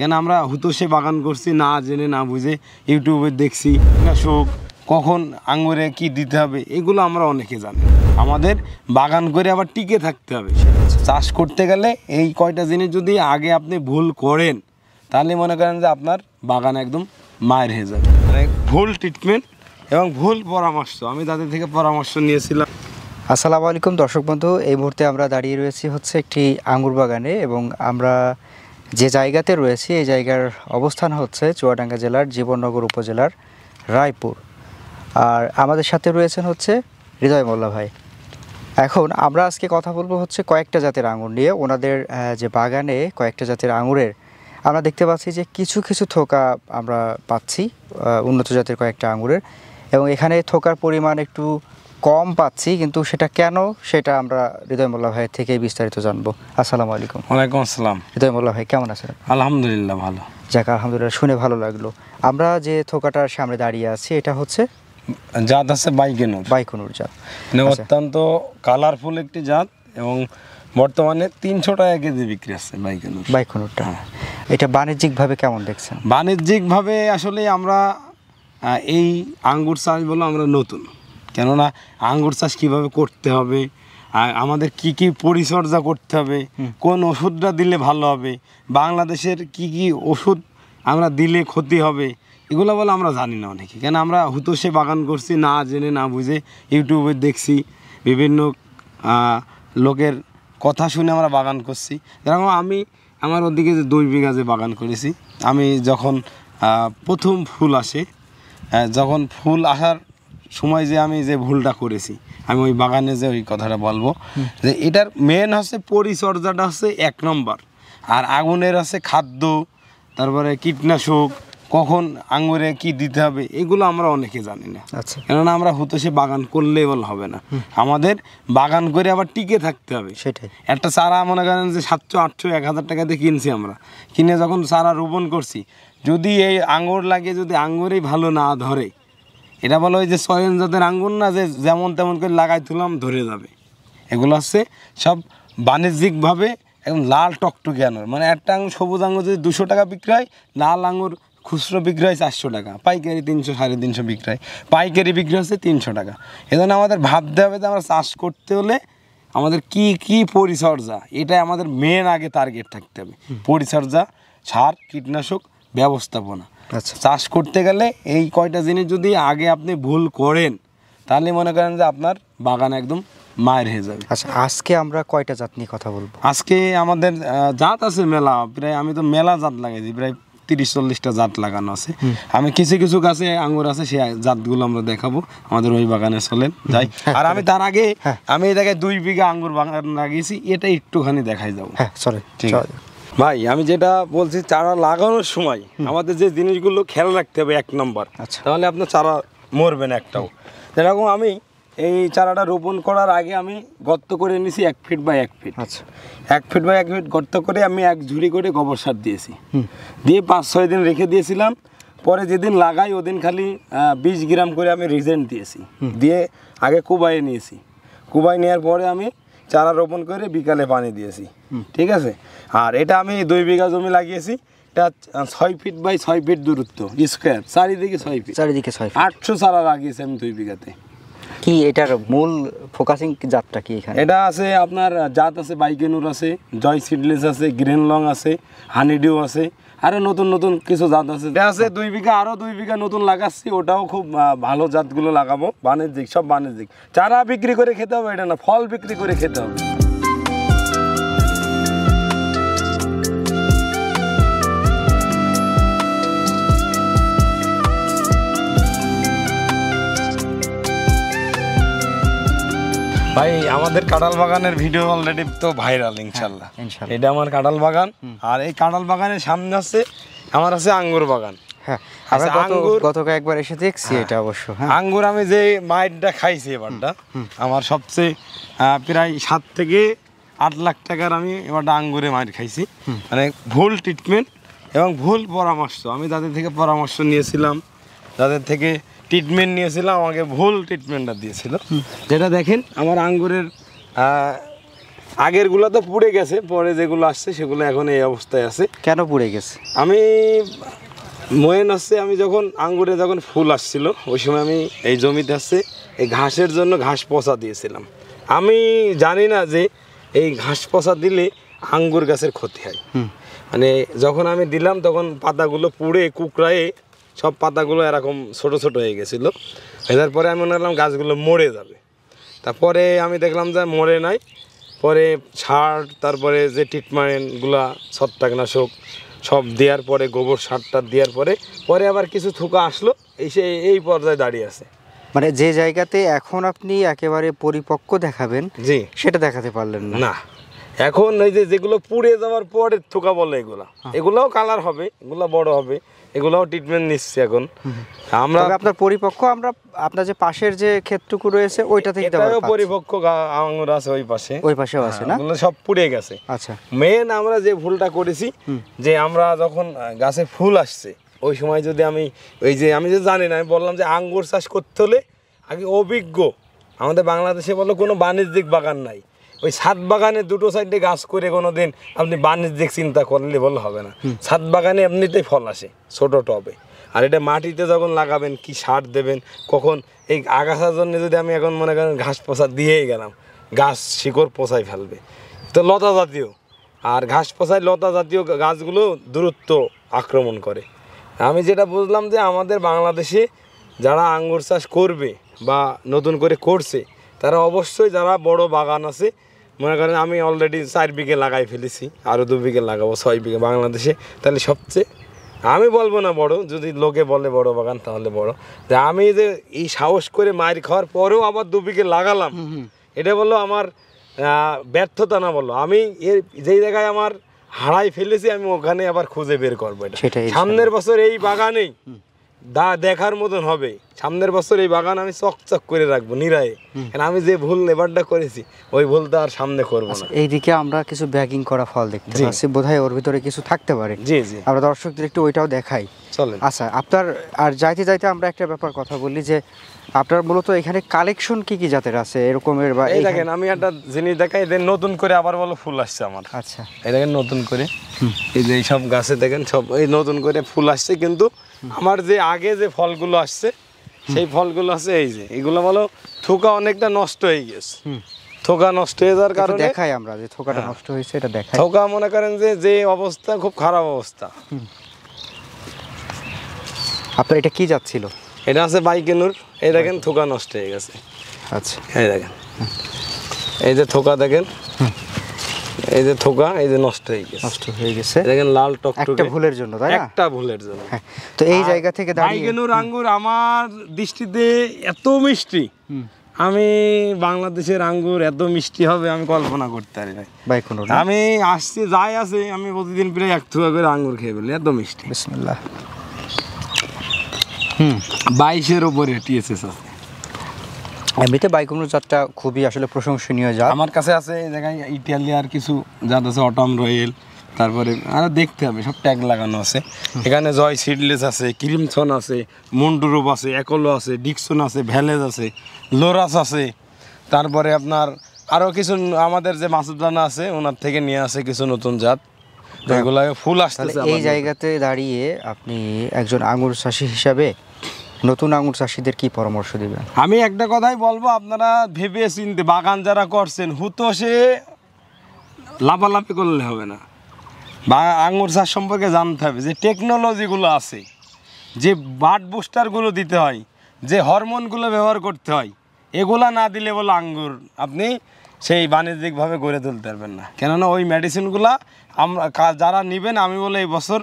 কেন আমরা সে বাগান করছি না জেনে না বুঝে ইউটিউবে দেখছি শোক কখন আঙুরে কি দিতে হবে এগুলো আমরা অনেকে জানি আমাদের বাগান করে আবার টিকে থাকতে হবে চাষ করতে গেলে এই কয়টা জিনিস যদি আগে আপনি ভুল করেন তাহলে মনে করেন যে আপনার বাগান একদম মায়ের হয়ে যাবে মানে ভুল ট্রিটমেন্ট এবং ভুল পরামর্শ আমি তাদের থেকে পরামর্শ নিয়েছিলাম আসসালামু আলাইকুম দর্শক বন্ধু এই মুহূর্তে আমরা দাঁড়িয়ে রয়েছি হচ্ছে একটি আঙ্গুর বাগানে এবং আমরা যে জায়গাতে রয়েছি এই জায়গার অবস্থান হচ্ছে চুয়াডাঙ্গা জেলার জীবননগর উপজেলার রায়পুর আর আমাদের সাথে রয়েছেন হচ্ছে হৃদয় মোল্লা ভাই এখন আমরা আজকে কথা বলবো হচ্ছে কয়েকটা জাতের আঙুর নিয়ে ওনাদের যে বাগানে কয়েকটা জাতের আঙুরের আমরা দেখতে পাচ্ছি যে কিছু কিছু থোকা আমরা পাচ্ছি উন্নত জাতের কয়েকটা আঙুরের এবং এখানে থোকার পরিমাণ একটু কম পাচ্ছি কিন্তু সেটা কেন সেটা আমরা হৃদয় মোল্লা ভাই থেকে বিস্তারিত জানবো আসসালামু আলাইকুম ওয়ালাইকুম আসসালাম হৃদয় মোল্লা ভাই কেমন আছেন আলহামদুলিল্লাহ ভালো যাক আলহামদুলিল্লাহ শুনে ভালো লাগলো আমরা যে থোকাটার সামনে দাঁড়িয়ে আছি এটা হচ্ছে জাত আছে বাইকেনুর বাইকনুর জাত মানে আচ্ছা। অত্যন্ত কালারফুল একটি জাত এবং বর্তমানে তিনশো টাকা কেজি বিক্রি আছে বাইকনুর বাইকনুরটা হ্যাঁ। এটা বাণিজ্যিকভাবে কেমন দেখছেন বাণিজ্যিকভাবে আসলে আমরা এই আঙ্গুর চাষ বলো আমরা নতুন কেননা আঙ্গুর চাষ কিভাবে করতে হবে আমাদের কি কি পরিচর্যা করতে হবে কোন ওষুধটা দিলে ভালো হবে বাংলাদেশের কি কি ওষুধ আমরা দিলে ক্ষতি হবে এগুলো বলে আমরা জানি না অনেকে কেন আমরা হুতোষে বাগান করছি না জেনে না বুঝে ইউটিউবে দেখছি বিভিন্ন লোকের কথা শুনে আমরা বাগান করছি যেরকম আমি আমার ওদিকে যে দুই বিঘা যে বাগান করেছি আমি যখন প্রথম ফুল আসে যখন ফুল আসার সময় যে আমি যে ভুলটা করেছি আমি ওই বাগানে যে ওই কথাটা বলবো যে এটার মেন হচ্ছে পরিচর্যাটা হচ্ছে এক নম্বর আর আগুনের আছে খাদ্য তারপরে কীটনাশক কখন আঙুরে কি দিতে হবে এগুলো আমরা অনেকে জানি না আচ্ছা কেননা আমরা হতো সে বাগান করলে বল হবে না আমাদের বাগান করে আবার টিকে থাকতে হবে সেটাই একটা চারা মনে করেন যে সাতশো আটশো এক হাজার টাকা দিয়ে কিনছি আমরা কিনে যখন চারা রোপণ করছি যদি এই আঙুর লাগে যদি আঙুরেই ভালো না ধরে এটা বলো ওই যে সয়েন জাতের আঙ্গুর না যে যেমন তেমন করে লাগাই তুলাম ধরে যাবে এগুলো হচ্ছে সব বাণিজ্যিকভাবে একদম লাল টকটকে আঙুর মানে একটা আঙুর সবুজ আঙুর যদি দুশো টাকা বিক্রি হয় লাল আঙুর খুচরো বিক্রি হয় চারশো টাকা পাইকারি তিনশো সাড়ে তিনশো বিক্রি হয় পাইকারি বিক্রি হচ্ছে তিনশো টাকা এজন্য আমাদের ভাবতে হবে যে আমরা চাষ করতে হলে আমাদের কি কি পরিচর্যা এটাই আমাদের মেন আগে টার্গেট থাকতে হবে পরিচর্যা সার কীটনাশক ব্যবস্থাপনা আচ্ছা। চাষ করতে গেলে এই কয়টা জিনিস যদি আগে আপনি ভুল করেন তাহলে মনে করেন যে আপনার বাগান একদম মায়ের হয়ে যাবে আচ্ছা আজকে আমরা কয়টা জাত নিয়ে কথা বলবো আজকে আমাদের জাত আছে মেলা প্রায় আমি তো মেলা জাত লাগাইছি প্রায় তিরিশ চল্লিশটা জাত লাগানো আছে আমি কিছু কিছু গাছে আঙ্গুর আছে সেই জাতগুলো আমরা দেখাবো আমাদের ওই বাগানে চলেন যাই হ্যাঁ। আর আমি তার আগে হ্যাঁ। আমি এটাকে দুই বিঘা আঙ্গুর বাগান লাগিয়েছি এটা একটুখানি দেখাই যাবো হ্যাঁ চলে ঠিক আছে ভাই আমি যেটা বলছি চারা লাগানোর সময় আমাদের যে জিনিসগুলো খেয়াল রাখতে হবে এক নম্বর আচ্ছা তাহলে আপনার চারা মরবে না একটাও যেরকম আমি এই চারাটা রোপণ করার আগে আমি গর্ত করে নিয়েছি এক ফিট বাই এক ফিট আচ্ছা এক ফিট বাই এক ফিট গর্ত করে আমি এক ঝুড়ি করে গোবর সার দিয়েছি দিয়ে পাঁচ ছয় দিন রেখে দিয়েছিলাম পরে যেদিন লাগাই ওদিন খালি বিশ গ্রাম করে আমি রিজেন্ট দিয়েছি দিয়ে আগে কুবাই নিয়েছি কুবাই নেওয়ার পরে আমি চারা রোপণ করে বিকালে পানি দিয়েছি ঠিক আছে আর এটা আমি দুই বিঘা জমি লাগিয়েছি এটা ছয় ফিট বাই ছয় ফিট দূরত্ব স্কোয়ার চারিদিকে ছয় ফিট চারিদিকে ছয় ফিট আটশো চারা লাগিয়েছি আমি দুই বিঘাতে কি এটার মূল ফোকাসিং জাতটা কি এখানে এটা আছে আপনার জাত আছে বাইকেনুর আছে জয় সিডলেস আছে গ্রিন লং আছে হানিডিউ আছে আরে নতুন নতুন কিছু জাত আছে আছে দুই বিঘা আরো দুই বিঘা নতুন লাগাচ্ছি ওটাও খুব ভালো জাতগুলো লাগাবো বাণিজ্যিক সব বাণিজ্যিক চারা বিক্রি করে খেতে হবে এটা না ফল বিক্রি করে খেতে হবে ভাই আমাদের কাঁঠাল বাগানের ভিডিও অলরেডি তো ভাইরাল ইনশাল্লাহ হ্যাঁ, এটা আমার কাঁঠাল বাগান আর এই কাঁঠাল বাগানের সামনে আছে আমার আছে আঙ্গুর বাগান হ্যাঁ আচ্ছা, গতকাল একবার এসে দেখছি হ্যাঁ। এটা অবশ্য হ্যাঁ। আঙ্গুর আমি যে মাইটটা খাইছি এবারটা আমার সবচেয়ে প্রায় সাত থেকে আট লাখ টাকার আমি এবারটা আঙ্গুরে মাইট খাইছি মানে ভুল ট্রিটমেন্ট এবং ভুল পরামর্শ আমি তাদের থেকে পরামর্শ নিয়েছিলাম তাদের থেকে ট্রিটমেন্ট নিয়েছিলাম আমাকে ভুল ট্রিটমেন্টটা দিয়েছিল যেটা দেখেন আমার আঙ্গুরের আগেরগুলো তো পুড়ে গেছে পরে যেগুলো আসছে সেগুলো এখন এই অবস্থায় আছে কেন পুড়ে গেছে আমি ময়েন আসছে আমি যখন আঙ্গুরে যখন ফুল আসছিল ওই সময় আমি এই জমিতে আসছে এই ঘাসের জন্য ঘাস পচা দিয়েছিলাম আমি জানি না যে এই ঘাস পচা দিলে আঙ্গুর গাছের ক্ষতি হয় মানে যখন আমি দিলাম তখন পাতাগুলো পুড়ে কুকড়ায়ে সব পাতাগুলো এরকম ছোট ছোট হয়ে গেছিলো এটার পরে আমি মনে করলাম গাছগুলো মরে যাবে তারপরে আমি দেখলাম যে মরে নাই পরে সার তারপরে যে ট্রিটমেন্টগুলা ছত্রাকনাশক সব দেওয়ার পরে গোবর সারটা দেওয়ার পরে পরে আবার কিছু থুকা আসলো এই সে এই পর্যায়ে দাঁড়িয়ে আছে মানে যে জায়গাতে এখন আপনি একেবারে পরিপক্ক দেখাবেন জি সেটা দেখাতে পারলেন না না এখন এই যে যেগুলো পুড়ে যাওয়ার পরে থুকা বলে এগুলা হ্যাঁ। এগুলাও কালার হবে এগুলো বড় হবে এগুলোও ট্রিটমেন্ট নিচ্ছি এখন আমরা আপনার পরিপক্ক আমরা আপনার যে পাশের যে ক্ষেতটুকু রয়েছে ওইটা থেকে এটাও পরিপক্ক আঙুর আছে ওই পাশে ওই পাশেও আছে হ্যাঁ, না ওগুলো সব পুড়ে গেছে আচ্ছা মেন আমরা যে ভুলটা করেছি যে আমরা যখন গাছে ফুল আসছে ওই সময় যদি আমি ওই যে আমি যে জানি না আমি বললাম যে আঙ্গুর চাষ করতে হলে আগে অভিজ্ঞ আমাদের বাংলাদেশে বলো কোনো বাণিজ্যিক বাগান নাই ওই ছাদ বাগানে দুটো সাইডে গাছ করে কোনো দিন আপনি বাণিজ্যিক চিন্তা করলে বললে হবে না ছাদ বাগানে এমনিতেই ফল আসে ছোটো টবে আর এটা মাটিতে যখন লাগাবেন কি সার দেবেন কখন এই আগাছার জন্য যদি আমি এখন মনে করেন ঘাস পোসা দিয়েই গেলাম গাছ শিকড় পোষায় ফেলবে তো লতা জাতীয় আর ঘাস পোষায় লতা জাতীয় গাছগুলো দূরত্ব আক্রমণ করে আমি যেটা বুঝলাম যে আমাদের বাংলাদেশে যারা আঙ্গুর চাষ করবে বা নতুন করে করছে তারা অবশ্যই যারা বড় বাগান আছে মনে করেন আমি অলরেডি চার বিঘে লাগাই ফেলেছি আরও দু বিঘে লাগাবো ছয় বিঘে বাংলাদেশে তাহলে সবচেয়ে আমি বলবো না বড় যদি লোকে বলে বড় বাগান তাহলে বড় যে আমি যে এই সাহস করে মায়ের খাওয়ার পরেও আবার দু বিঘে লাগালাম এটা বললো আমার ব্যর্থতা না বললো আমি এর যেই জায়গায় আমার হারাই ফেলেছি আমি ওখানে আবার খুঁজে বের করবো এটা সামনের বছর এই বাগানেই দা দেখার মতন হবে সামনের বছর এই বাগান আমি চকচক করে রাখবো নিরায় কারণ আমি যে ভুল এবারটা করেছি ওই ভুল তো আর সামনে করবো আচ্ছা, এইদিকে আমরা কিছু ব্যাগিং করা ফল দেখতে পাচ্ছি বোধহয় ওর ভিতরে কিছু থাকতে পারে জি জি আমরা দর্শকদের একটু ওইটাও দেখাই আচ্ছা আপনার আর যাইতে যাইতে আমরা একটা ব্যাপার কথা বলি যে আপনার মূলত এখানে কালেকশন কি কি জাতের আছে এরকমের বা এই দেখেন আমি একটা জিনিস দেখাই এদের নতুন করে আবার বলো ফুল আসছে আমার আচ্ছা এই দেখেন নতুন করে এই যে সব গাছে দেখেন সব এই নতুন করে ফুল আসছে কিন্তু আমার যে আগে যে ফলগুলো আসছে সেই ফলগুলো আছে এই যে এগুলো বলো থোকা অনেকটা নষ্ট হয়ে গেছে থোকা নষ্ট হয়ে যাওয়ার কারণে দেখাই আমরা যে থোকাটা হ্যাঁ। নষ্ট হয়েছে এটা দেখাই থোকা মনে করেন যে যে অবস্থা খুব খারাপ অবস্থা আপনার এটা কি যাচ্ছিল এটা আছে বাইকেনুর এই দেখেন থোকা নষ্ট হয়ে গেছে আচ্ছা এই দেখেন এই যে থোকা দেখেন এই যে থোকা এই যে নষ্ট হয়ে গেছে নষ্ট হয়ে গেছে দেখেন লাল টক একটা ভুলের জন্য তাই একটা ভুলের জন্য হ্যাঁ, তো এই জায়গা থেকে বাইগেনুর আঙ্গুর আমার দৃষ্টিতে এত মিষ্টি আমি বাংলাদেশের আঙ্গুর এত মিষ্টি হবে আমি কল্পনা করতে পারি না ভাই আমি আসছি যাই আছে আমি প্রতিদিন প্রায় এক থোকা করে আঙ্গুর খেয়ে ফেলি এত মিষ্টি বিসমিল্লাহ হুম বাইশের উপরে টিএসএস আছে এমনিতে বাইকগুলোর জাতটা খুবই আসলে প্রশংসনীয় যা আমার কাছে আছে এই জায়গায় ইটালিয়ার কিছু জাত আছে অটম রয়েল তারপরে আরও দেখতে হবে সব ট্যাগ লাগানো আছে এখানে জয় সিডলেস আছে ক্রিমসন আছে মন্ডুরুপ আছে একলো আছে ডিকসন আছে ভ্যালেজ আছে লোরাস আছে তারপরে আপনার আরও কিছু আমাদের যে মাসুদানা আছে ওনার থেকে নিয়ে আসে কিছু নতুন জাত হ্যাঁ। ফুল আসতে এই জায়গাতে দাঁড়িয়ে আপনি একজন আঙুর চাষি হিসাবে নতুন আঙুর চাষিদের কি পরামর্শ দিবেন আমি একটা কথাই বলবো আপনারা ভেবে চিনতে বাগান যারা করছেন হুতো সে লাফালাফি করলে হবে না বা আঙুর চাষ সম্পর্কে জানতে হবে যে টেকনোলজিগুলো আছে যে বাট বুস্টারগুলো দিতে হয় যে হরমোনগুলো ব্যবহার করতে হয় এগুলা না দিলে বলে আঙ্গুর আপনি সেই বাণিজ্যিকভাবে গড়ে তুলতে পারবেন না কেননা ওই মেডিসিনগুলা আমরা যারা নেবেন আমি বলে এই বছর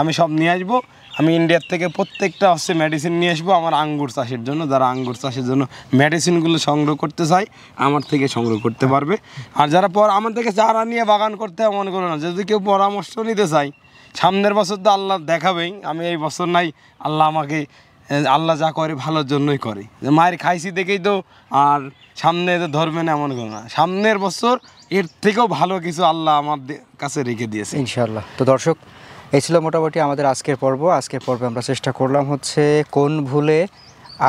আমি সব নিয়ে আসবো আমি ইন্ডিয়ার থেকে প্রত্যেকটা হচ্ছে মেডিসিন নিয়ে আসবো আমার আঙ্গুর চাষের জন্য যারা আঙ্গুর চাষের জন্য মেডিসিনগুলো সংগ্রহ করতে চাই আমার থেকে সংগ্রহ করতে পারবে আর যারা পর আমার থেকে চারা নিয়ে বাগান করতে হয় মনে করো না যদি কেউ পরামর্শ নিতে চাই সামনের বছর তো আল্লাহ দেখাবেই আমি এই বছর নাই আল্লাহ আমাকে আল্লাহ যা করে ভালোর জন্যই করে মায়ের খাইছি দেখেই তো আর সামনে তো ধরবে না এমন কোনো না সামনের বছর এর থেকেও ভালো কিছু আল্লাহ আমার কাছে রেখে দিয়েছে ইনশাআল্লাহ তো দর্শক এই ছিল মোটামুটি আমাদের আজকের পর্ব আজকের পর্বে আমরা চেষ্টা করলাম হচ্ছে কোন ভুলে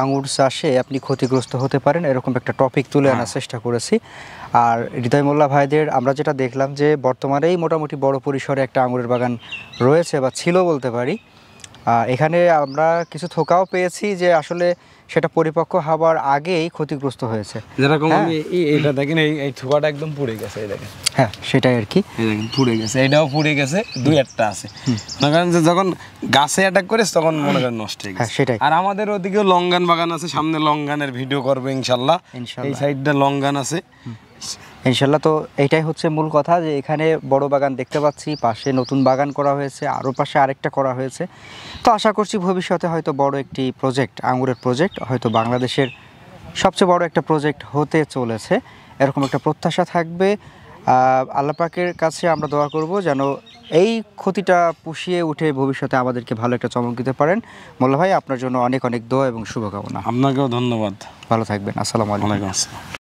আঙুর চাষে আপনি ক্ষতিগ্রস্ত হতে পারেন এরকম একটা টপিক তুলে আনার হ্যাঁ। চেষ্টা করেছি আর হৃদয় মোল্লা ভাইদের আমরা যেটা দেখলাম যে বর্তমানেই মোটামুটি বড় পরিসরে একটা আঙুরের বাগান রয়েছে বা ছিল বলতে পারি এখানে আমরা কিছু থোকাও পেয়েছি যে আসলে সেটা পরিপক্ক হওয়ার আগেই ক্ষতিগ্রস্ত হয়েছে যেরকম হ্যাঁ। আমি এইটা দেখেন এই এই থোকাটা একদম পুড়ে গেছে এই দেখেন হ্যাঁ সেটাই আর কি দেখেন পুড়ে গেছে এটাও পুড়ে গেছে দুই একটা আছে মনে করেন যে যখন গাছে অ্যাটাক করে তখন মনে করেন নষ্ট হয়ে গেছে হ্যাঁ, সেটাই আর আমাদের ওদিকেও লঙ্গান বাগান আছে সামনে লঙ্গানের ভিডিও করবো ইনশাল্লাহ এই সাইডটা লঙ্গান আছে ইনশাল্লাহ তো এটাই হচ্ছে মূল কথা যে এখানে বড় বাগান দেখতে পাচ্ছি পাশে নতুন বাগান করা হয়েছে আরও পাশে আরেকটা করা হয়েছে তো আশা করছি ভবিষ্যতে হয়তো বড় একটি প্রজেক্ট আঙুরের প্রজেক্ট হয়তো বাংলাদেশের সবচেয়ে বড় একটা প্রজেক্ট হতে চলেছে এরকম একটা প্রত্যাশা থাকবে আল্লাপাকের কাছে আমরা দোয়া করব যেন এই ক্ষতিটা পুষিয়ে উঠে ভবিষ্যতে আমাদেরকে ভালো একটা চমক দিতে পারেন মোল্লা ভাই আপনার জন্য অনেক অনেক দোয়া এবং শুভকামনা আপনাকেও ধন্যবাদ ভালো থাকবেন আসসালামু আলাইকুম